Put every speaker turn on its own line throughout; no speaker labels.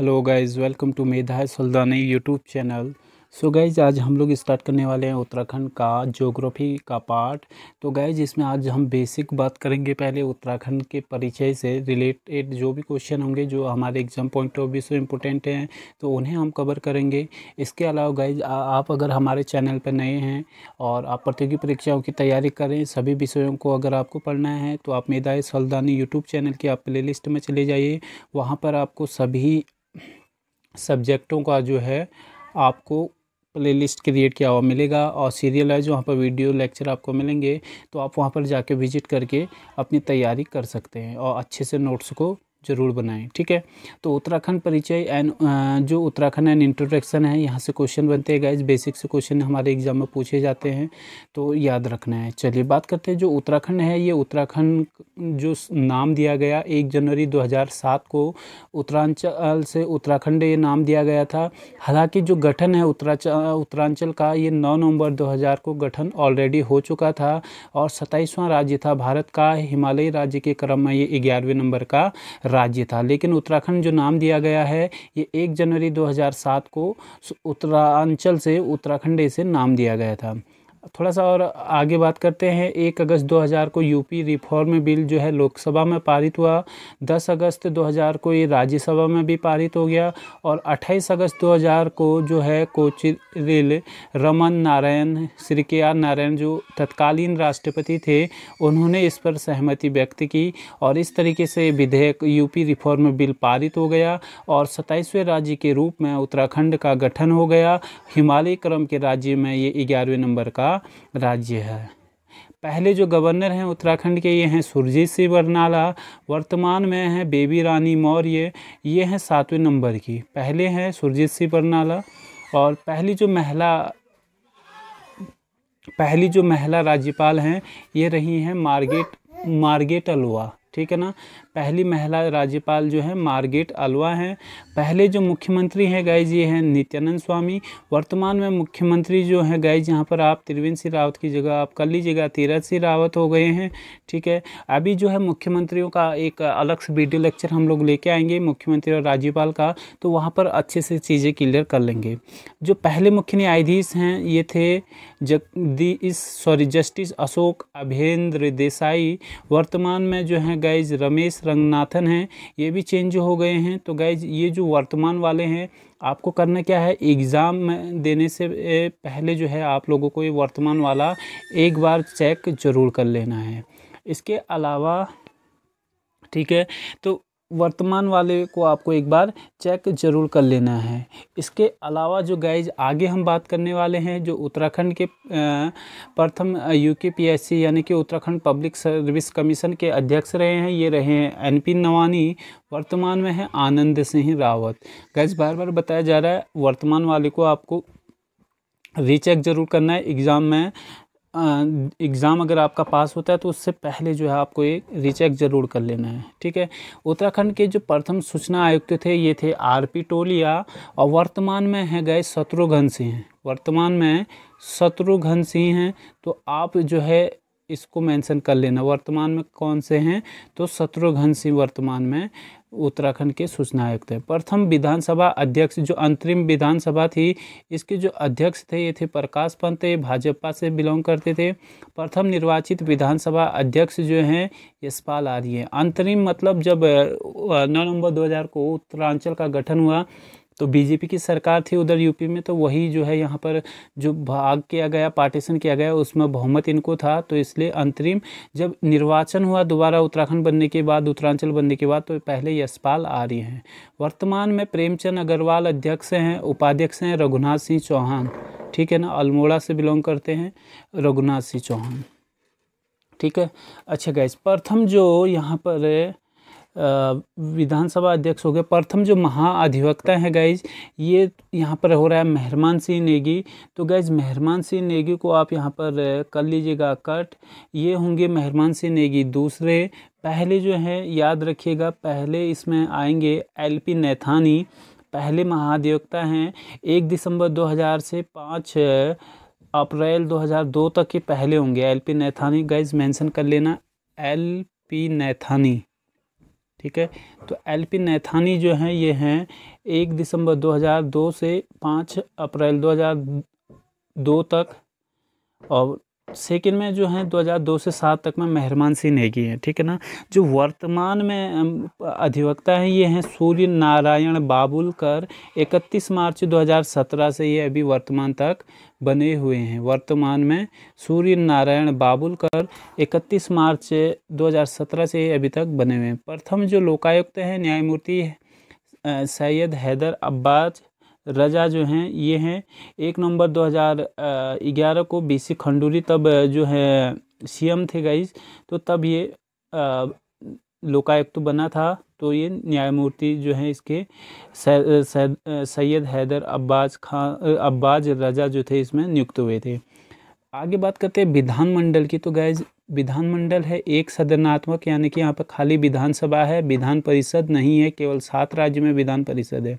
hello guys welcome to Medha Suldani YouTube channel so guys आज हम लोग स्टार्ट करने वाले हैं उत्तराखंड का जोग्राफ़ी का पार्ट तो गाइज इसमें आज हम बेसिक बात करेंगे पहले उत्तराखंड के परिचय से रिलेटेड जो भी क्वेश्चन होंगे जो हमारे एग्ज़ाम पॉइंट ऑफ व्यू से इम्पोर्टेंट हैं तो उन्हें हम कवर करेंगे इसके अलावा गाइज आप अगर हमारे चैनल पर नए हैं और आप प्रतियोगी परीक्षाओं की तैयारी करें सभी विषयों को अगर आपको पढ़ना है तो आप मेधा सलदानी यूट्यूब चैनल की आप प्ले में चले जाइए वहाँ पर आपको सभी सब्जेक्टों का जो है आपको प्लेलिस्ट क्रिएट किया हुआ मिलेगा और जो वहाँ पर वीडियो लेक्चर आपको मिलेंगे तो आप वहाँ पर जाके विजिट करके अपनी तैयारी कर सकते हैं और अच्छे से नोट्स को जरूर बनाएं ठीक है तो उत्तराखंड परिचय एंड uh, जो उत्तराखंड एंड इंट्रोडक्शन है यहाँ से क्वेश्चन बनते हैं गाइज बेसिक से क्वेश्चन हमारे एग्जाम में पूछे जाते हैं तो याद रखना है चलिए बात करते हैं जो उत्तराखंड है ये उत्तराखंड जो नाम दिया गया एक जनवरी 2007 को उत्तरांचल से उत्तराखंड ये नाम दिया गया था हालाँकि जो गठन है उत्तरांचल का ये नौ नवंबर दो को गठन ऑलरेडी हो चुका था और सत्ताईसवां राज्य था भारत का हिमालयी राज्य के क्रम में ये ग्यारहवें नंबर का राज्य था लेकिन उत्तराखंड जो नाम दिया गया है ये एक जनवरी 2007 को उत्तरांचल से उत्तराखंड से नाम दिया गया था थोड़ा सा और आगे बात करते हैं एक अगस्त 2000 को यूपी रिफॉर्म बिल जो है लोकसभा में पारित हुआ 10 अगस्त 2000 को ये राज्यसभा में भी पारित हो गया और 28 अगस्त 2000 को जो है कोचिरिल रमन नारायण श्री के आर नारायण जो तत्कालीन राष्ट्रपति थे उन्होंने इस पर सहमति व्यक्त की और इस तरीके से विधेयक यूपी रिफॉर्म बिल पारित हो गया और सत्ताईसवें राज्य के रूप में उत्तराखंड का गठन हो गया हिमालय क्रम के राज्य में ये ग्यारहवें नंबर का का राज्य है पहले जो गवर्नर हैं उत्तराखंड के ये हैं सुरजीत सिंह बरनाला वर्तमान में हैं बेबी रानी मौर्य ये हैं सातवें नंबर की पहले हैं सुरजीत सिंह बरनाला और पहली जो महिला पहली जो महिला राज्यपाल हैं ये रही हैं मार्गेट मार्गेट अलवा ठीक है ना पहली महिला राज्यपाल जो है मार्गेट अलवा हैं पहले जो मुख्यमंत्री हैं गाय जी हैं नित्यानंद स्वामी वर्तमान में मुख्यमंत्री जो है गाय जहाँ पर आप त्रिवेंद्र सिंह रावत की जगह आप कर लीजिएगा तीरथ सिंह रावत हो गए हैं ठीक है अभी जो है मुख्यमंत्रियों का एक अलग से वीडियो लेक्चर हम लोग लेके आएंगे मुख्यमंत्री और राज्यपाल का तो वहाँ पर अच्छे से चीज़ें क्लियर कर लेंगे जो पहले मुख्य न्यायाधीश हैं ये थे जगदीश सॉरी जस्टिस अशोक अभेंद्र देसाई वर्तमान में जो है गाइज रमेश रंगनाथन हैं ये भी चेंज हो गए हैं तो गाइज ये जो वर्तमान वाले हैं आपको करना क्या है एग्ज़ाम देने से पहले जो है आप लोगों को ये वर्तमान वाला एक बार चेक ज़रूर कर लेना है इसके अलावा ठीक है तो वर्तमान वाले को आपको एक बार चेक ज़रूर कर लेना है इसके अलावा जो गाइज आगे हम बात करने वाले हैं जो उत्तराखंड के प्रथम यू के पी एस सी यानी कि उत्तराखंड पब्लिक सर्विस कमीशन के अध्यक्ष रहे हैं ये रहे हैं एन पी नवानी वर्तमान में हैं आनंद सिंह रावत गाइज बार बार बताया जा रहा है वर्तमान वाले को आपको रीचेक ज़रूर करना है एग्ज़ाम में एग्ज़ाम अगर आपका पास होता है तो उससे पहले जो है आपको एक रिचेक ज़रूर कर लेना है ठीक है उत्तराखंड के जो प्रथम सूचना आयुक्त थे ये थे आर पी टोलिया और वर्तमान में हैं गए शत्रुघ्न सिंह वर्तमान में शत्रुघ्न सिंह हैं तो आप जो है इसको मेंशन कर लेना वर्तमान में कौन से हैं तो शत्रुघ्न सिंह वर्तमान में उत्तराखंड के सूचना आयुक्त हैं प्रथम विधानसभा अध्यक्ष जो अंतरिम विधानसभा थी इसके जो अध्यक्ष थे ये थे प्रकाश पंत भाजपा से बिलोंग करते थे प्रथम निर्वाचित विधानसभा अध्यक्ष जो हैं यशपाल आर्य अंतरिम मतलब जब नौ नवंबर 2000 को उत्तरांचल का गठन हुआ तो बीजेपी की सरकार थी उधर यूपी में तो वही जो है यहाँ पर जो भाग किया गया पार्टीशन किया गया उसमें बहुमत इनको था तो इसलिए अंतरिम जब निर्वाचन हुआ दोबारा उत्तराखंड बनने के बाद उत्तरांचल बनने के बाद तो पहले यशपाल आ रही हैं वर्तमान में प्रेमचंद अग्रवाल अध्यक्ष हैं उपाध्यक्ष हैं रघुनाथ सिंह चौहान ठीक है ना अल्मोड़ा से बिलोंग करते हैं रघुनाथ सिंह चौहान ठीक है अच्छा गैस प्रथम जो यहाँ पर विधानसभा अध्यक्ष हो गए प्रथम जो महाअधिवक्ता हैं गाइज ये यहाँ पर हो रहा है मेहरमान सिंह नेगी तो गाइज मेहरमान सिंह नेगी को आप यहाँ पर कर लीजिएगा कट ये होंगे मेहरमान सिंह नेगी दूसरे पहले जो है याद रखिएगा पहले इसमें आएंगे एल पी नैथानी पहले महाधिवक्ता हैं एक दिसंबर 2000 से पाँच अप्रैल 2002 तक के पहले होंगे L P Naithani guys mention कर लेना एल पी नैथानी ठीक है तो एल पी नैथानी जो हैं ये हैं एक दिसंबर 2002 से पाँच अप्रैल 2002 तक और सेकेंड में जो है 2002 से सात तक में मेहरमान सिंह नेगी हैं ठीक है ना जो वर्तमान में अधिवक्ता हैं ये हैं सूर्य नारायण बाबुलकर 31 मार्च 2017 से ये अभी वर्तमान तक बने हुए हैं वर्तमान में सूर्य नारायण बाबुलकर 31 मार्च 2017 से ये अभी तक बने हुए हैं प्रथम जो लोकायुक्त हैं न्यायमूर्ति सैयद हैदर अब्बाज रजा जो हैं ये हैं एक नवंबर 2011 को बीसी खंडूरी तब जो है सीएम थे गाइज तो तब ये लोकायुक्त तो बना था तो ये न्यायमूर्ति जो है इसके सैयद हैदर अब्बास खान अब्बाज रजा जो थे इसमें नियुक्त हुए थे आगे बात करते हैं विधानमंडल की तो गैज विधानमंडल है एक सदनात्मक यानी कि यहाँ पर खाली विधानसभा है विधान परिषद नहीं है केवल सात राज्य में विधान परिषद है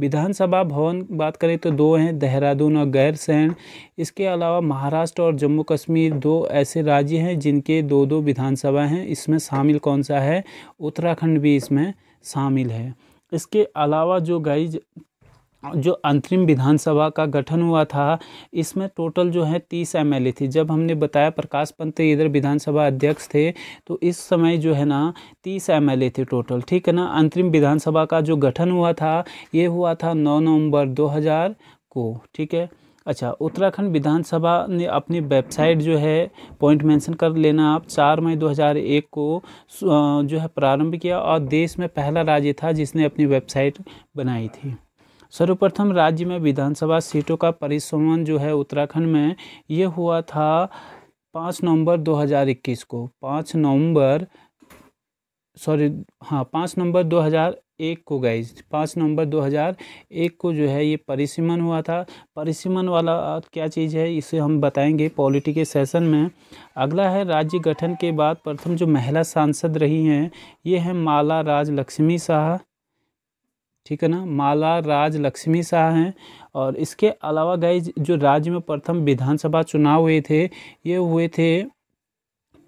विधानसभा भवन बात करें तो दो हैं देहरादून और गैरसैन इसके अलावा महाराष्ट्र और जम्मू कश्मीर दो ऐसे राज्य हैं जिनके दो दो विधानसभा हैं इसमें शामिल कौन सा है उत्तराखंड भी इसमें शामिल है इसके अलावा जो गाइज जो अंतरिम विधानसभा का गठन हुआ था इसमें टोटल जो है तीस एम थी जब हमने बताया प्रकाश पंत इधर विधानसभा अध्यक्ष थे तो इस समय जो है ना तीस एम थे टोटल ठीक है ना अंतरिम विधानसभा का जो गठन हुआ था ये हुआ था नौ नवंबर 2000 को ठीक है अच्छा उत्तराखंड विधानसभा ने अपनी वेबसाइट जो है पॉइंट मेंशन कर लेना आप चार मई 2001 को जो है प्रारंभ किया और देश में पहला राज्य था जिसने अपनी वेबसाइट बनाई थी सर्वप्रथम राज्य में विधानसभा सीटों का परिसमन जो है उत्तराखंड में ये हुआ था पाँच नवंबर 2021 को पाँच नवंबर सॉरी हाँ पाँच नवंबर 2001 को गई पाँच नवंबर 2001 को जो है ये परिसीमन हुआ था परिसीमन वाला क्या चीज़ है इसे हम बताएंगे पॉलिटी के सेशन में अगला है राज्य गठन के बाद प्रथम जो महिला सांसद रही हैं ये हैं माला राज लक्ष्मी शाह ठीक है ना माला राज लक्ष्मी शाह हैं और इसके अलावा गए जो राज्य में प्रथम विधानसभा चुनाव हुए थे ये हुए थे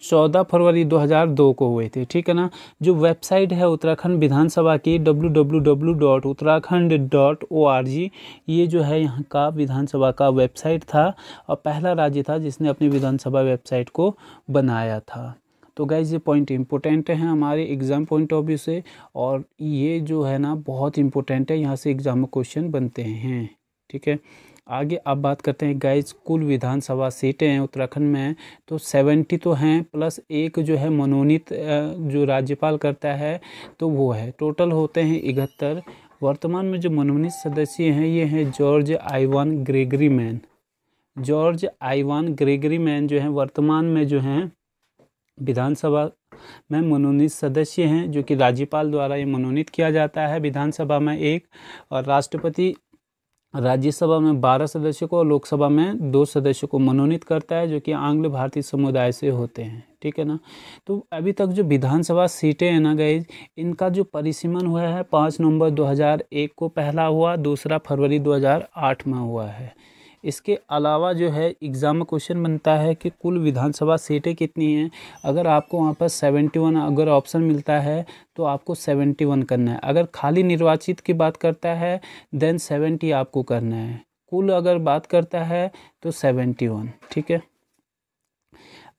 चौदह फरवरी 2002 को हुए थे ठीक है ना जो वेबसाइट है उत्तराखंड विधानसभा की W W W dot Uttarakhand dot O R G ये जो है यहाँ का विधानसभा का वेबसाइट था और पहला राज्य था जिसने अपनी विधानसभा वेबसाइट को बनाया था तो गाइज़ ये पॉइंट इंपॉर्टेंट है हमारे एग्ज़ाम पॉइंट ऑफ व्यू से और ये जो है ना बहुत इंपॉर्टेंट है यहाँ से एग्ज़ाम में क्वेश्चन बनते हैं ठीक है आगे आप बात करते हैं गाइज कुल विधानसभा सीटें हैं उत्तराखंड में तो सेवेंटी तो हैं प्लस एक जो है मनोनीत जो राज्यपाल करता है तो वो है टोटल होते हैं इकहत्तर वर्तमान में जो मनोनीत सदस्य हैं ये हैं George Ivan Gregory Mann George Ivan Gregory Mann जो हैं वर्तमान में जो हैं विधानसभा में मनोनीत सदस्य हैं जो कि राज्यपाल द्वारा ये मनोनीत किया जाता है विधानसभा में एक और राष्ट्रपति राज्यसभा में बारह सदस्यों को और लोकसभा में दो सदस्यों को मनोनीत करता है जो कि आंग्ल भारतीय समुदाय से होते हैं ठीक है ना तो अभी तक जो विधानसभा सीटें हैं ना गई इनका जो परिसीमन हुआ है पाँच नवंबर 2001 को पहला हुआ दूसरा फरवरी 2008 में हुआ है इसके अलावा जो है एग्ज़ाम में क्वेश्चन बनता है कि कुल विधानसभा सीटें कितनी हैं अगर आपको वहाँ पर सेवेंटी वन अगर ऑप्शन मिलता है तो आपको सेवेंटी वन करना है अगर खाली निर्वाचित की बात करता है देन सेवेंटी आपको करना है कुल अगर बात करता है तो सेवेंटी वन ठीक है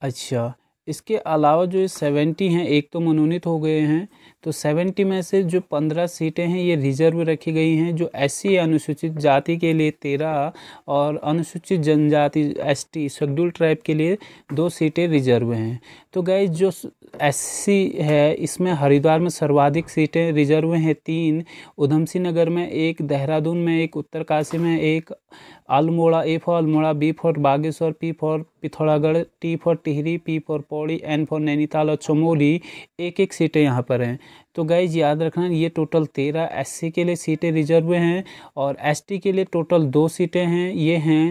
अच्छा इसके अलावा जो सेवेंटी हैं एक तो मनोनीत हो गए हैं तो 70 में से जो 15 सीटें हैं ये रिजर्व रखी गई हैं जो एस अनुसूचित जाति के लिए 13 और अनुसूचित जनजाति एस टी शेड्यूल ट्राइब के लिए दो सीटें रिजर्व हैं तो गए जो एस है इसमें हरिद्वार में सर्वाधिक सीटें रिजर्व हैं तीन उधमसिंह नगर में एक देहरादून में एक उत्तरकाशी में एक Almora A for Almora B for Bageshwar P for Pithoragarh T for Tehri P for Pauri N for Nainital और चमोली एक एक सीटें यहाँ पर हैं तो गाइज याद रखना ये टोटल तेरह एससी के लिए सीटें रिजर्व हैं और एसटी के लिए टोटल दो सीटें हैं ये हैं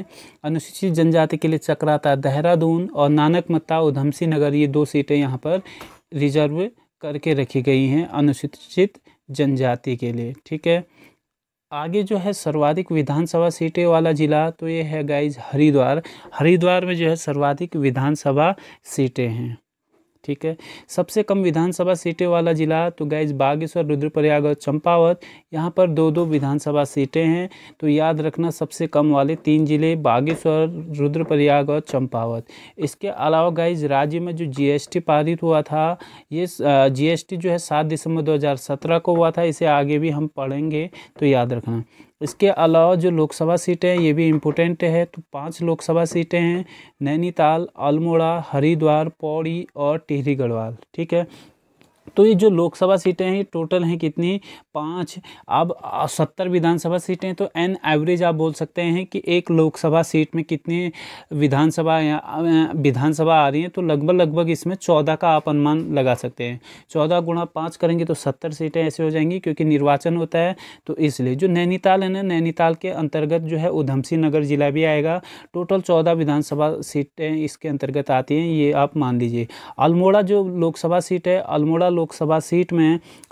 अनुसूचित जनजाति के लिए चक्राता देहरादून और नानक मत्ता उधमसी नगर ये दो सीटें यहाँ पर रिजर्व करके रखी गई हैं अनुसूचित जनजाति के लिए ठीक है आगे जो है सर्वाधिक विधानसभा सीटें वाला ज़िला तो ये है गाइज हरिद्वार हरिद्वार में जो है सर्वाधिक विधानसभा सीटें हैं ठीक है सबसे कम विधानसभा सीटें वाला जिला तो गैज बागेश्वर रुद्रप्रयाग और चंपावत यहाँ पर दो दो विधानसभा सीटें हैं तो याद रखना सबसे कम वाले तीन जिले बागेश्वर रुद्रप्रयाग और चंपावत इसके अलावा गैज राज्य में जो जीएसटी पारित हुआ था ये जीएसटी जो है सात दिसंबर 2017 को हुआ था इसे आगे भी हम पढ़ेंगे तो याद रखना इसके अलावा जो लोकसभा सीटें हैं ये भी इम्पोर्टेंट है तो पांच लोकसभा सीटें हैं नैनीताल अल्मोड़ा हरिद्वार पौड़ी और टिहरी गढ़वाल ठीक है तो ये जो लोकसभा सीटें हैं ये टोटल हैं कितनी पाँच अब सत्तर विधानसभा सीटें तो एन एवरेज आप बोल सकते हैं कि एक लोकसभा सीट में कितनी विधानसभा विधानसभा आ रही हैं तो लगभग लगभग इसमें चौदह का आप अनुमान लगा सकते हैं चौदह गुणा पाँच करेंगे तो सत्तर सीटें ऐसे हो जाएंगी क्योंकि निर्वाचन होता है तो इसलिए जो नैनीताल है ना नैनीताल के अंतर्गत जो है उधम सिंह नगर जिला भी आएगा टोटल चौदह विधानसभा सीटें इसके अंतर्गत आती हैं ये आप मान लीजिए अल्मोड़ा जो लोकसभा सीट है अल्मोड़ा लोकसभा सीट में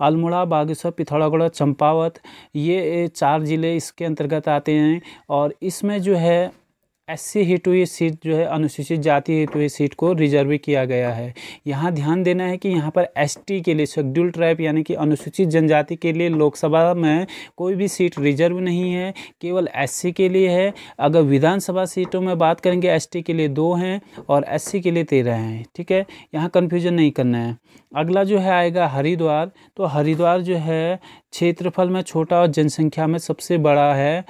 अल्मोड़ा बागेश्वर पिथौरागढ़ चंपावत ये चार ज़िले इसके अंतर्गत आते हैं और इसमें जो है एससी हिट हुई सीट जो है अनुसूचित जाति हिट ये सीट को रिजर्व किया गया है यहाँ ध्यान देना है कि यहाँ पर एसटी के लिए शेड्यूल ट्राइब यानी कि अनुसूचित जनजाति के लिए लोकसभा में कोई भी सीट रिजर्व नहीं है केवल एससी के लिए है अगर विधानसभा सीटों में बात करेंगे एसटी के लिए दो हैं और सी के लिए तेरह हैं ठीक है यहाँ कन्फ्यूजन नहीं करना है अगला जो है आएगा हरिद्वार तो हरिद्वार जो है क्षेत्रफल में छोटा और जनसंख्या में सबसे बड़ा है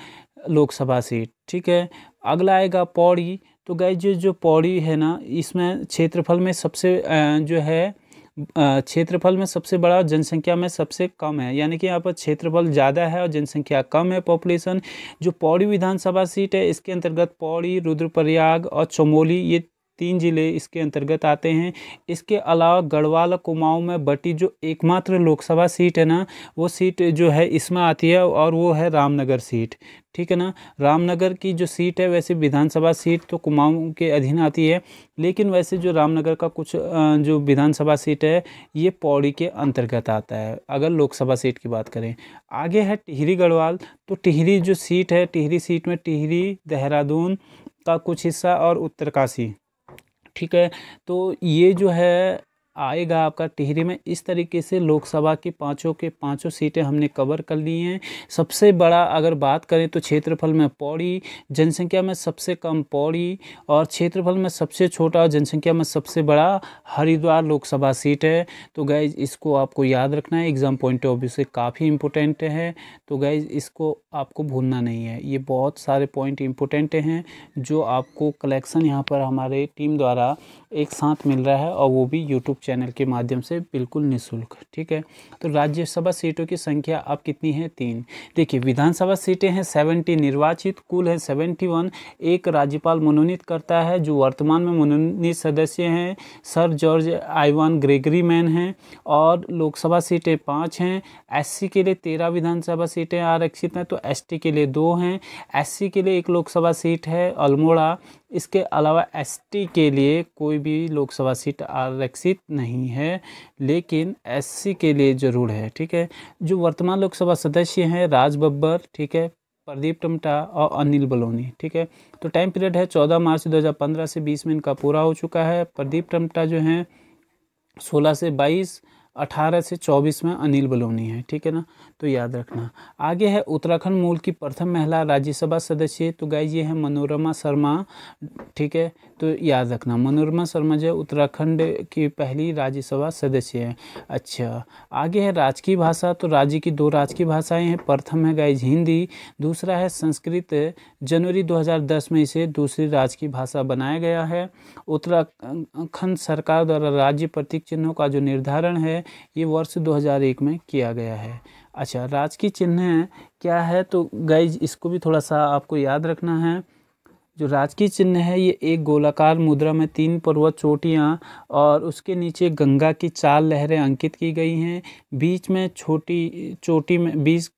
लोकसभा सीट ठीक है अगला आएगा पौड़ी तो गए जो जो पौड़ी है ना इसमें क्षेत्रफल में सबसे जो है क्षेत्रफल में सबसे बड़ा और जनसंख्या में सबसे कम है यानी कि यहाँ पर क्षेत्रफल ज़्यादा है और जनसंख्या कम है पॉपुलेशन जो पौड़ी विधानसभा सीट है इसके अंतर्गत पौड़ी रुद्रप्रयाग और चमोली ये तीन जिले इसके अंतर्गत आते हैं इसके अलावा गढ़वाल कुमाऊं में बटी जो एकमात्र लोकसभा सीट है ना वो सीट जो है इसमें आती है और वो है रामनगर सीट ठीक है ना रामनगर की जो सीट है वैसे विधानसभा सीट तो कुमाऊं के अधीन आती है लेकिन वैसे जो रामनगर का कुछ जो विधानसभा सीट है ये पौड़ी के अंतर्गत आता है अगर लोकसभा सीट की बात करें आगे है टिहरी गढ़वाल तो टिहरी जो सीट है टिहरी सीट में टिहरी देहरादून का कुछ हिस्सा और उत्तरकाशी ठीक है तो ये जो है आएगा आपका टिहरी में इस तरीके से लोकसभा की पाँचों के पाँचों सीटें हमने कवर कर ली हैं सबसे बड़ा अगर बात करें तो क्षेत्रफल में पौड़ी जनसंख्या में सबसे कम पौड़ी और क्षेत्रफल में सबसे छोटा और जनसंख्या में सबसे बड़ा हरिद्वार लोकसभा सीट है तो गैज इसको आपको याद रखना है एग्ज़ाम पॉइंट ऑफ व्यू से काफ़ी इम्पोर्टेंट है तो गैज इसको आपको भूलना नहीं है ये बहुत सारे पॉइंट इम्पोर्टेंट हैं जो आपको कलेक्शन यहाँ पर हमारे टीम द्वारा एक साथ मिल रहा है और वो भी यूट्यूब चैनल के माध्यम से बिल्कुल निःशुल्क ठीक है तो राज्यसभा सीटों की संख्या अब कितनी है तीन देखिए विधानसभा सीटें हैं सेवेंटी निर्वाचित कुल है सेवेंटी वन एक राज्यपाल मनोनीत करता है जो वर्तमान में मनोनीत सदस्य हैं sir George Ivan Gregory Mann हैं और लोकसभा सीटें पाँच हैं एस के लिए तेरह विधानसभा सीटें आरक्षित हैं तो एस के लिए दो हैं एस के लिए एक लोकसभा सीट है अल्मोड़ा इसके अलावा एसटी के लिए कोई भी लोकसभा सीट आरक्षित नहीं है लेकिन एससी के लिए ज़रूर है ठीक है जो वर्तमान लोकसभा सदस्य हैं राज बब्बर ठीक है प्रदीप टमटा और अनिल बलोनी ठीक है तो टाइम पीरियड है चौदह मार्च 2015 से बीस में इनका पूरा हो चुका है प्रदीप टमटा जो हैं सोलह से बाईस 18 से 24 में अनिल बलोनी है ठीक है ना तो याद रखना आगे है उत्तराखंड मूल की प्रथम महिला राज्यसभा सदस्य तो गाय ये है मनोरमा शर्मा ठीक है तो याद रखना मनोरमा शर्मा जो उत्तराखंड की पहली राज्यसभा सदस्य है अच्छा आगे है राजकीय भाषा तो राज्य की दो राजकीय भाषाएं हैं प्रथम है गाइज हिंदी दूसरा है संस्कृत जनवरी 2010 में इसे दूसरी राजकीय भाषा बनाया गया है उत्तराखंड सरकार द्वारा राज्य प्रतीक चिन्हों का जो निर्धारण है ये वर्ष 2001 में किया गया है अच्छा राजकीय चिन्ह क्या है तो गाइज इसको भी थोड़ा सा आपको याद रखना है जो राजकीय चिन्ह है ये एक गोलाकार मुद्रा में तीन पर्वत चोटियाँ और उसके नीचे गंगा की चार लहरें अंकित की गई हैं बीच में छोटी चोटी में बीच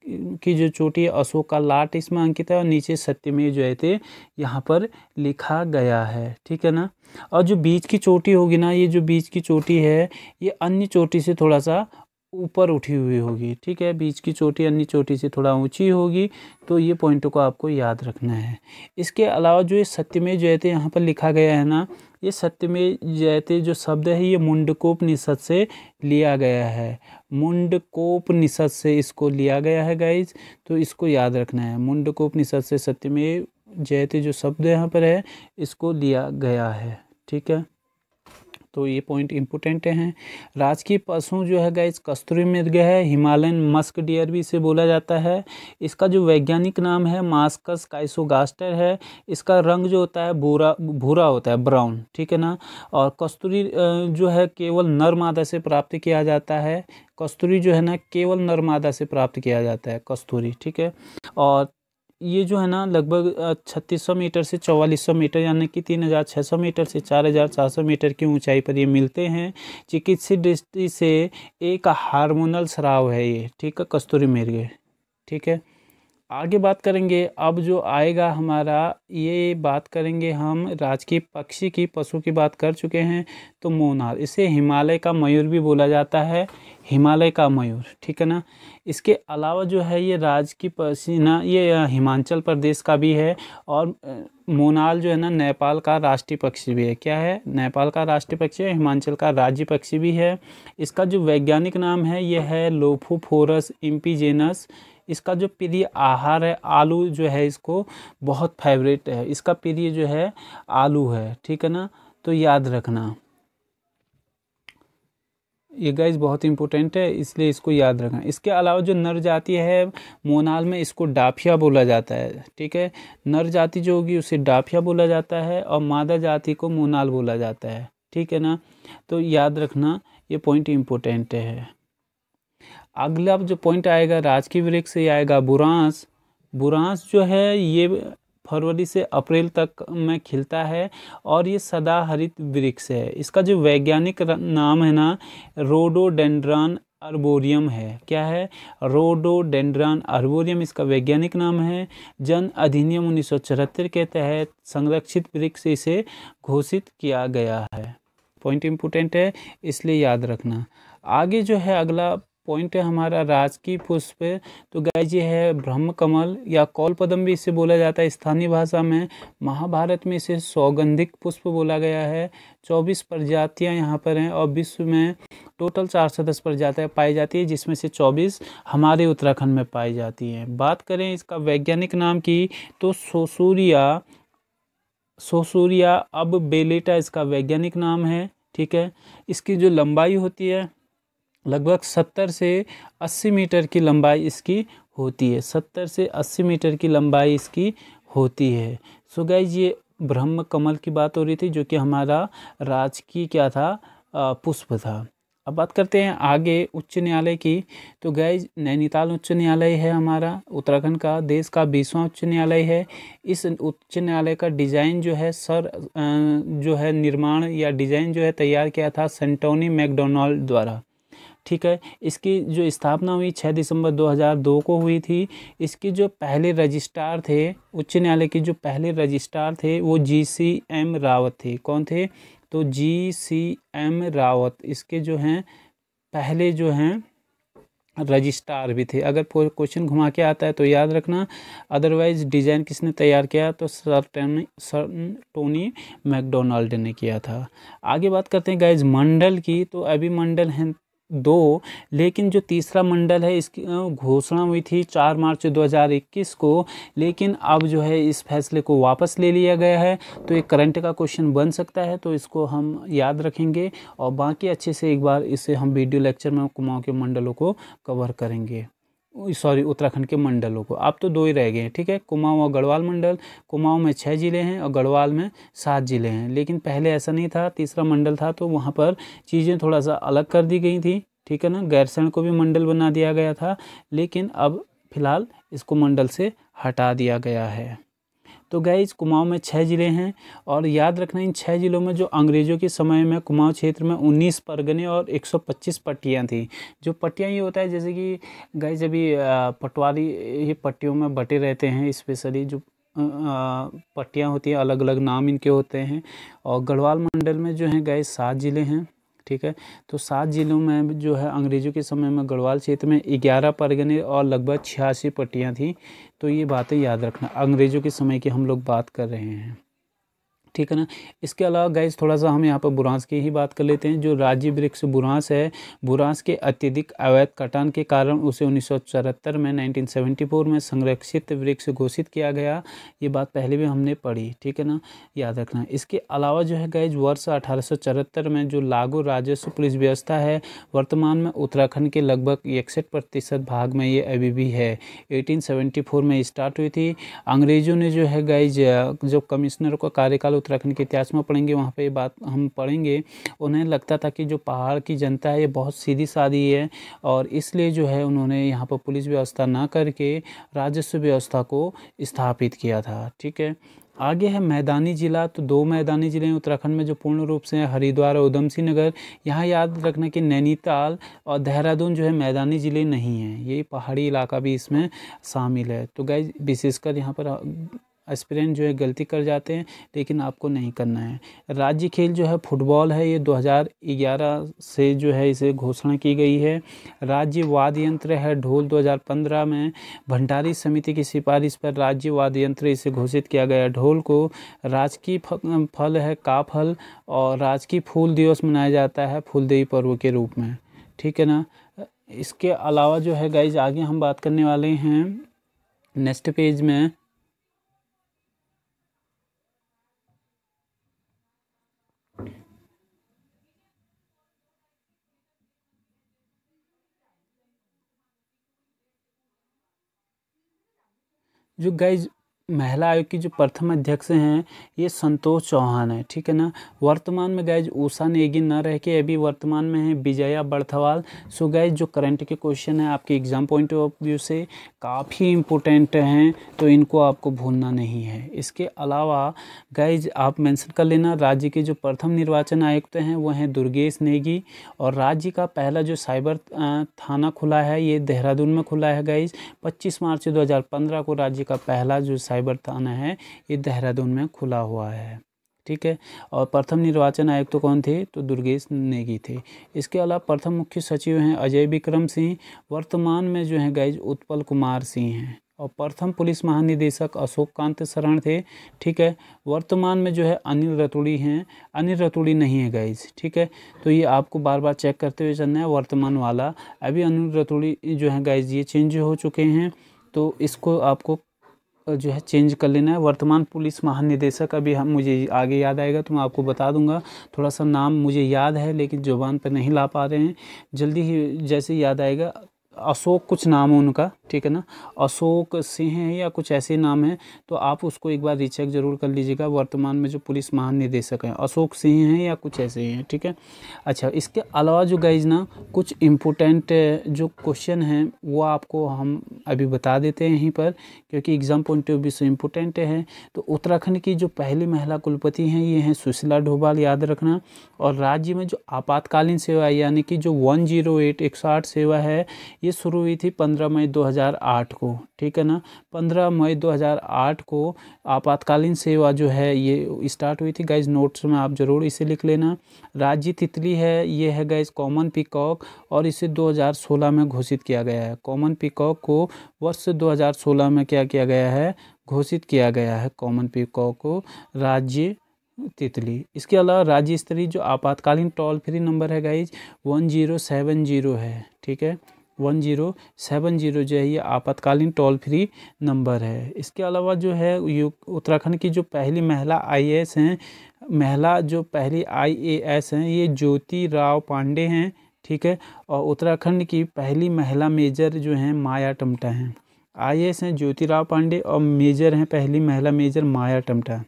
की जो चोटी है अशोक का लाट इसमें अंकित है और नीचे सत्यमेव जयते यहाँ पर लिखा गया है ठीक है ना और जो बीच की चोटी होगी ना ये जो बीच की चोटी है ये अन्य चोटी से थोड़ा सा ऊपर उठी हुई होगी ठीक है बीच की चोटी अन्य चोटी से थोड़ा ऊंची होगी तो ये पॉइंटों को आपको याद रखना है इसके अलावा जो ये सत्यमेव जयते यहाँ पर लिखा गया है ना ये सत्यमेव जयते जो शब्द है ये मुंडकोपनिषद से लिया गया है मुंडकोपनिषद से इसको लिया गया है गाइज तो इसको याद रखना है मुंडकोपनिषद से सत्यमेव जयते जो शब्द यहाँ पर है इसको लिया गया है ठीक है तो ये पॉइंट इम्पोर्टेंट हैं राजकीय पशु जो है गाइज कस्तूरी मृग है हिमालयन मस्क डियर भी इसे बोला जाता है इसका जो वैज्ञानिक नाम है मास्कस काइसोगास्टर है इसका रंग जो होता है भूरा भूरा होता है ब्राउन ठीक है ना और कस्तूरी जो है केवल नर मादा से प्राप्त किया जाता है कस्तूरी जो है ना केवल नर्मादा से प्राप्त किया जाता है कस्तूरी ठीक है और ये जो है ना लगभग सौ मीटर से सौ मीटर यानी कि सौ मीटर से सौ मीटर की ऊंचाई पर ये मिलते हैं चिकित्सीय दृष्टि से एक हार्मोनल श्राव है ये ठीक है कस्तूरी मेरगे ठीक है आगे बात करेंगे अब जो आएगा हमारा ये बात करेंगे हम राजकीय पक्षी की पशु की बात कर चुके हैं तो मोनार इसे हिमालय का मयूर भी बोला जाता है हिमालय का मयूर ठीक है ना इसके अलावा जो है ये राजकीय ना ये हिमाचल प्रदेश का भी है और मोनाल जो है ना नेपाल का राष्ट्रीय पक्षी भी है क्या है नेपाल का राष्ट्रीय पक्षी है हिमाचल का राज्य पक्षी भी है इसका जो वैज्ञानिक नाम है ये है लोफोफोरस इम्पीजेनस इसका जो प्रिय आहार है आलू जो है इसको बहुत फेवरेट है इसका प्रिय जो है आलू है ठीक है ना तो याद रखना ये गैस बहुत इंपॉर्टेंट है इसलिए इसको याद रखना इसके अलावा जो नर जाति है मोनाल में इसको डाफिया बोला जाता है ठीक है नर जाति जो होगी उसे डाफिया बोला जाता है और मादा जाति को मोनाल बोला जाता है ठीक है ना तो याद रखना ये पॉइंट इम्पोर्टेंट है अगला जो पॉइंट आएगा राजकीय वृक्ष से आएगा बुरांस बुरांस जो है ये फरवरी से अप्रैल तक में खिलता है और ये सदाहरित वृक्ष है इसका जो वैज्ञानिक नाम है ना रोडोडेंड्रॉन अर्बोरियम है क्या है रोडोडेंड्रॉन अर्बोरियम इसका वैज्ञानिक नाम है जन अधिनियम उन्नीस के तहत संरक्षित वृक्ष इसे घोषित किया गया है पॉइंट इम्पोर्टेंट है इसलिए याद रखना आगे जो है अगला पॉइंट है हमारा राजकीय पुष्प तो गाय जी है ब्रह्म कमल या कौल पदम भी इसे बोला जाता है स्थानीय भाषा में महाभारत में इसे सौगंधिक पुष्प बोला गया है चौबीस प्रजातियां यहाँ पर हैं और विश्व में टोटल चार सौ दस प्रजातियाँ पाई जाती है जिसमें से चौबीस हमारे उत्तराखंड में पाई जाती हैं बात करें इसका वैज्ञानिक नाम की तो सोसूरिया सोसूरिया अब बेलेटा इसका वैज्ञानिक नाम है ठीक है इसकी जो लंबाई होती है लगभग सत्तर से अस्सी मीटर की लंबाई इसकी होती है सत्तर से अस्सी मीटर की लंबाई इसकी होती है सो so गाइज ये ब्रह्म कमल की बात हो रही थी जो कि हमारा राज की क्या था पुष्प था अब बात करते हैं आगे उच्च न्यायालय की तो गैज नैनीताल उच्च न्यायालय है हमारा उत्तराखंड का देश का बीसवां उच्च न्यायालय है इस उच्च न्यायालय का डिज़ाइन जो है सर जो है निर्माण या डिज़ाइन जो है तैयार किया था सेंटोनी मैकडोनाल्ड द्वारा ठीक है इसकी जो स्थापना हुई छः दिसंबर 2002 को हुई थी इसकी जो पहले रजिस्ट्रार थे उच्च न्यायालय के जो पहले रजिस्ट्रार थे वो जी सी एम रावत थे कौन थे तो जी सी एम रावत इसके जो हैं पहले जो हैं रजिस्ट्रार भी थे अगर क्वेश्चन घुमा के आता है तो याद रखना अदरवाइज डिज़ाइन किसने तैयार किया तो sir Tony sir Tony McDonald ने किया था आगे बात करते हैं गाइज मंडल की तो अभी मंडल हैं दो लेकिन जो तीसरा मंडल है इसकी घोषणा हुई थी चार मार्च 2021 को लेकिन अब जो है इस फैसले को वापस ले लिया गया है तो एक करंट का क्वेश्चन बन सकता है तो इसको हम याद रखेंगे और बाकी अच्छे से एक बार इसे हम वीडियो लेक्चर में कुमाऊँ के मंडलों को कवर करेंगे सॉरी उत्तराखंड के मंडलों को आप तो दो ही रह गए हैं ठीक है कुमाऊं और गढ़वाल मंडल कुमाऊं में छः ज़िले हैं और गढ़वाल में सात ज़िले हैं लेकिन पहले ऐसा नहीं था तीसरा मंडल था तो वहाँ पर चीज़ें थोड़ा सा अलग कर दी गई थी ठीक है ना गैरसैंण को भी मंडल बना दिया गया था लेकिन अब फिलहाल इसको मंडल से हटा दिया गया है तो गैज कुमाऊँ में छः ज़िले हैं और याद रखना इन छः ज़िलों में जो अंग्रेज़ों के समय में कुमाऊँ क्षेत्र में उन्नीस परगने और एक सौ पच्चीस पट्टियाँ थीं जो पट्टियाँ ये होता है जैसे कि गैज अभी पटवारी ये पट्टियों में बटे रहते हैं स्पेशली जो पट्टियाँ होती हैं अलग अलग नाम इनके होते हैं और गढ़वाल मंडल में जो हैं गए सात ज़िले हैं ठीक है तो सात जिलों में जो है अंग्रेज़ों के समय में गढ़वाल क्षेत्र में ग्यारह परगने और लगभग छियासी पट्टियाँ थीं तो ये बातें याद रखना अंग्रेज़ों के समय की हम लोग बात कर रहे हैं ठीक है ना इसके अलावा गाइज थोड़ा सा हम यहाँ पर बुरांस की ही बात कर लेते हैं जो राज्य वृक्ष बुरांस है बुरांस के अत्यधिक अवैध कटान के कारण उसे उन्नीस में 1974 में संरक्षित वृक्ष घोषित किया गया ये बात पहले भी हमने पढ़ी ठीक है ना याद रखना इसके अलावा जो है गाइज वर्ष अठारह में जो लागू राजस्व पुलिस व्यवस्था है वर्तमान में उत्तराखंड के लगभग इकसठ भाग में ये अभी भी है एटीन में स्टार्ट हुई थी अंग्रेजों ने जो है गाइज जब कमिश्नर का कार्यकाल उत्तराखंड के इतिहास में पढ़ेंगे वहाँ पे ये बात हम पढ़ेंगे उन्हें लगता था कि जो पहाड़ की जनता है ये बहुत सीधी सादी है और इसलिए जो है उन्होंने यहाँ पर पुलिस व्यवस्था ना करके राजस्व व्यवस्था को स्थापित किया था ठीक है आगे है मैदानी ज़िला तो दो मैदानी ज़िले हैं उत्तराखंड में जो पूर्ण रूप से हैं हरिद्वार और उधम सिंह नगर यहाँ याद रखना कि नैनीताल और देहरादून जो है मैदानी ज़िले नहीं हैं ये पहाड़ी इलाका भी इसमें शामिल है तो गए विशेषकर यहाँ पर एस्पिरेंट जो है गलती कर जाते हैं लेकिन आपको नहीं करना है राज्य खेल जो है फुटबॉल है ये 2011 से जो है इसे घोषणा की गई है राज्य वाद्य यंत्र है ढोल 2015 में भंडारी समिति की सिफारिश पर राज्य वाद्य यंत्र इसे घोषित किया गया ढोल को राजकीय फल है का फल और राजकीय फूल दिवस मनाया जाता है फूलदेवी पर्व के रूप में ठीक है ना इसके अलावा जो है गाइज आगे हम बात करने वाले हैं नेक्स्ट पेज में जो गाइज महिला आयोग की जो प्रथम अध्यक्ष हैं ये संतोष चौहान है ठीक है ना वर्तमान में गैज ऊषा नेगी न रह के अभी वर्तमान में है विजया बर्थवाल सो गैज जो करंट के क्वेश्चन हैं आपके एग्ज़ाम पॉइंट ऑफ व्यू से काफ़ी इम्पोर्टेंट हैं तो इनको आपको भूलना नहीं है इसके अलावा गैज आप मेंशन कर लेना राज्य के जो प्रथम निर्वाचन आयुक्त हैं वो हैं दुर्गेश नेगी और राज्य का पहला जो साइबर थाना खुला है ये देहरादून में खुला है गैज पच्चीस मार्च दो को राज्य का पहला जो साइबर थाना है ये देहरादून में खुला हुआ है ठीक है और प्रथम निर्वाचन आयुक्त तो कौन थे तो दुर्गेश नेगी थे इसके अलावा प्रथम मुख्य सचिव हैं अजय विक्रम सिंह वर्तमान में जो है गैज उत्पल कुमार सिंह हैं और प्रथम पुलिस महानिदेशक अशोक कांत शरण थे ठीक है वर्तमान में जो है अनिल रतुड़ी हैं अनिल रतुड़ी नहीं है गैज ठीक है तो ये आपको बार बार चेक करते हुए चलना है वर्तमान वाला अभी अनिल रतुड़ी जो है गैज ये चेंज हो चुके हैं तो इसको आपको जो है चेंज कर लेना है वर्तमान पुलिस महानिदेशक अभी हम मुझे आगे याद आएगा तो मैं आपको बता दूंगा थोड़ा सा नाम मुझे याद है लेकिन जुबान पर नहीं ला पा रहे हैं जल्दी ही जैसे याद आएगा अशोक कुछ नाम है उनका ठीक है ना अशोक सिंह है या कुछ ऐसे नाम है तो आप उसको एक बार रिचेक जरूर कर लीजिएगा वर्तमान में जो पुलिस महानिदेशक हैं अशोक सिंह हैं या कुछ ऐसे हैं ठीक है अच्छा इसके अलावा जो गाइज ना कुछ इम्पोर्टेंट जो क्वेश्चन हैं वो आपको हम अभी बता देते हैं यहीं पर क्योंकि एग्ज़ाम पॉइंट ऑफ व्यू से इम्पोर्टेंट है तो उत्तराखंड की जो पहली महिला कुलपति हैं ये हैं सुशीला डोभाल याद रखना और राज्य में जो आपातकालीन सेवा यानी कि जो वन जीरो एट एक सौ आठ सेवा है ये शुरू हुई थी 15 मई 2008 को ठीक है ना 15 मई 2008 को आपातकालीन सेवा जो है ये स्टार्ट हुई थी गाइज नोट्स में आप ज़रूर इसे लिख लेना राज्य तितली है ये है गाइज कॉमन पिकॉक और इसे 2016 में घोषित किया गया है कॉमन पिकॉक को वर्ष 2016 में क्या किया गया है घोषित किया गया है कॉमन पिकॉक को राज्य तितली इसके अलावा राज्य स्तरीय जो आपातकालीन टोल फ्री नंबर है guys one zero seven zero है ठीक है वन जीरो सेवन जीरो जो है ये आपातकालीन टोल फ्री नंबर है इसके अलावा जो है उत्तराखंड की जो पहली महिला आईएएस हैं महिला जो पहली आईएएस हैं ये ज्योति राव पांडे हैं ठीक है और उत्तराखंड की पहली महिला मेजर जो हैं माया टमटा हैं आईएएस हैं ज्योति राव पांडे और मेजर हैं पहली महिला मेजर माया टमटा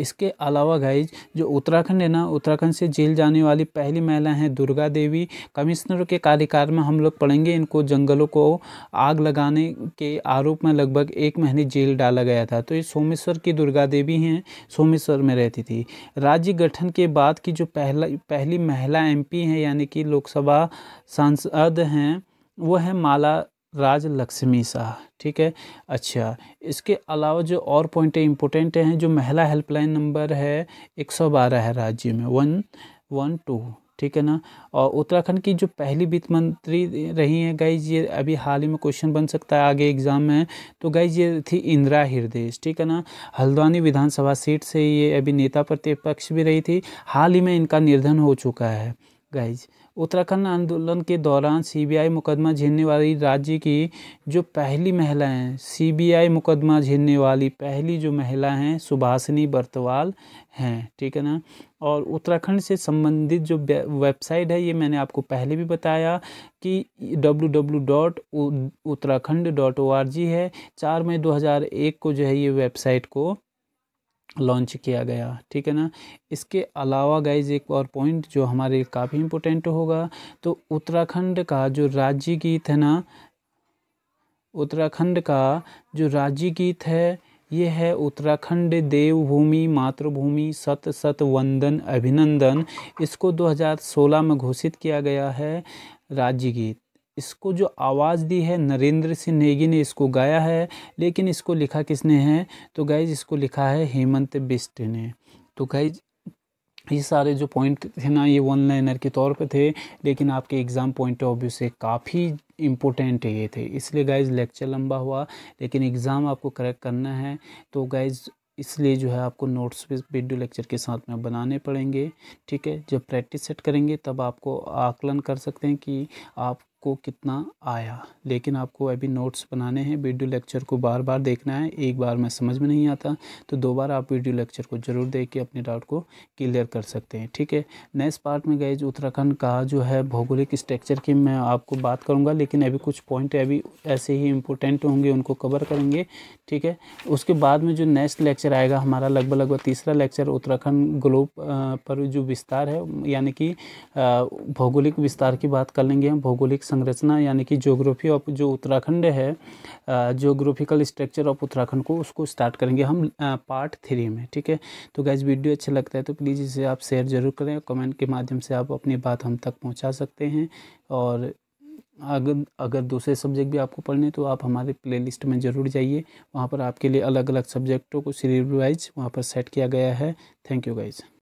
इसके अलावा गाइज जो उत्तराखंड है ना उत्तराखंड से जेल जाने वाली पहली महिला हैं दुर्गा देवी कमिश्नर के कार्यकाल में हम लोग पढ़ेंगे इनको जंगलों को आग लगाने के आरोप में लगभग एक महीने जेल डाला गया था तो ये सोमेश्वर की दुर्गा देवी हैं सोमेश्वर में रहती थी राज्य गठन के बाद की जो पहला पहली महिला एम हैं यानी कि लोकसभा सांसद हैं वो है माला राज लक्ष्मी शाह ठीक है अच्छा इसके अलावा जो और पॉइंट इम्पोर्टेंट हैं जो महिला हेल्पलाइन नंबर है 112 है राज्य में वन वन टू ठीक है ना और उत्तराखंड की जो पहली वित्त मंत्री रही हैं गाइज ये अभी हाल ही में क्वेश्चन बन सकता है आगे एग्जाम में तो गाइज ये थी इंदिरा हृदय ठीक है ना हल्द्वानी विधानसभा सीट से ये अभी नेता प्रतिपक्ष भी रही थी हाल ही में इनका निर्धन हो चुका है गाइज उत्तराखंड आंदोलन के दौरान सीबीआई मुकदमा झेलने वाली राज्य की जो पहली महिला हैं सीबीआई मुकदमा झेलने वाली पहली जो महिला हैं सुभाषिनी बर्तवाल हैं ठीक है ना और उत्तराखंड से संबंधित जो वेबसाइट है ये मैंने आपको पहले भी बताया कि W W dot Uttarakhand dot O R G है चार मई दो को जो है ये वेबसाइट को लॉन्च किया गया ठीक है ना इसके अलावा गाइज एक और पॉइंट जो हमारे लिए काफ़ी इम्पोर्टेंट होगा तो उत्तराखंड का जो राज्य गीत है ना उत्तराखंड का जो राज्य गीत है ये है उत्तराखंड देवभूमि मातृभूमि सत सत वंदन अभिनंदन इसको 2016 में घोषित किया गया है राज्य गीत इसको जो आवाज़ दी है नरेंद्र सिंह नेगी ने इसको गाया है लेकिन इसको लिखा किसने है तो गाइज इसको लिखा है हेमंत बिस्ट ने तो गाइज ये सारे जो पॉइंट थे ना ये वन लाइनर के तौर पे थे लेकिन आपके एग्ज़ाम पॉइंट ऑफ व्यू से काफ़ी इम्पोर्टेंट ये थे इसलिए गाइज लेक्चर लंबा हुआ लेकिन एग्ज़ाम आपको करेक्ट करना है तो गाइज़ इसलिए जो है आपको नोट्स भी वीडियो लेक्चर के साथ में बनाने पड़ेंगे ठीक है जब प्रैक्टिस सेट करेंगे तब आपको आकलन कर सकते हैं कि आप आपको कितना आया लेकिन आपको अभी नोट्स बनाने हैं वीडियो लेक्चर को बार बार देखना है एक बार में समझ में नहीं आता तो दो बार आप वीडियो लेक्चर को ज़रूर देख के अपने डाउट को क्लियर कर सकते हैं ठीक है नेक्स्ट पार्ट में गए उत्तराखंड का जो है भौगोलिक स्ट्रक्चर की मैं आपको बात करूँगा लेकिन अभी कुछ पॉइंट अभी ऐसे ही इंपॉर्टेंट होंगे उनको कवर करेंगे ठीक है उसके बाद में जो नेक्स्ट लेक्चर आएगा हमारा लगभग लगभग तीसरा लेक्चर उत्तराखंड ग्लोब पर जो विस्तार है यानी कि भौगोलिक विस्तार की बात कर लेंगे हम भौगोलिक संरचना यानी कि जोग्राफी ऑफ जो उत्तराखंड है जोग्राफिकल स्ट्रक्चर ऑफ उत्तराखंड को उसको स्टार्ट करेंगे हम पार्ट थ्री में ठीक है तो गैज वीडियो अच्छा लगता है तो प्लीज़ इसे आप शेयर ज़रूर करें कमेंट के माध्यम से आप अपनी बात हम तक पहुँचा सकते हैं और अगर अगर दूसरे सब्जेक्ट भी आपको पढ़ने तो आप हमारे प्लेलिस्ट में ज़रूर जाइए वहाँ पर आपके लिए अलग अलग सब्जेक्टों को सीरीज वाइज वहाँ पर सेट किया गया है थैंक यू गाइज़